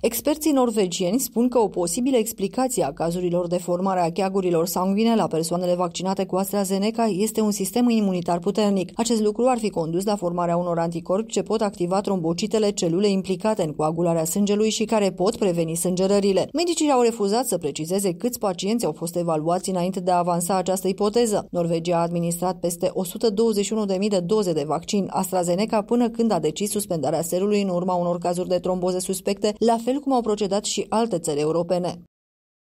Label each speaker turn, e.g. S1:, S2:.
S1: Experții norvegieni spun că o posibilă explicație a cazurilor de formare a cheagurilor sanguine la persoanele vaccinate cu AstraZeneca este un sistem imunitar puternic. Acest lucru ar fi condus la formarea unor anticorpi ce pot activa trombocitele, celule implicate în coagularea sângelui și care pot preveni sângerările. Medicii au refuzat să precizeze câți pacienți au fost evaluați înainte de a avansa această ipoteză. Norvegia a administrat peste 121.000 de doze de vaccin AstraZeneca până când a decis suspendarea serului în urma unor cazuri de tromboze suspecte la fel cum au procedat și alte țări europene.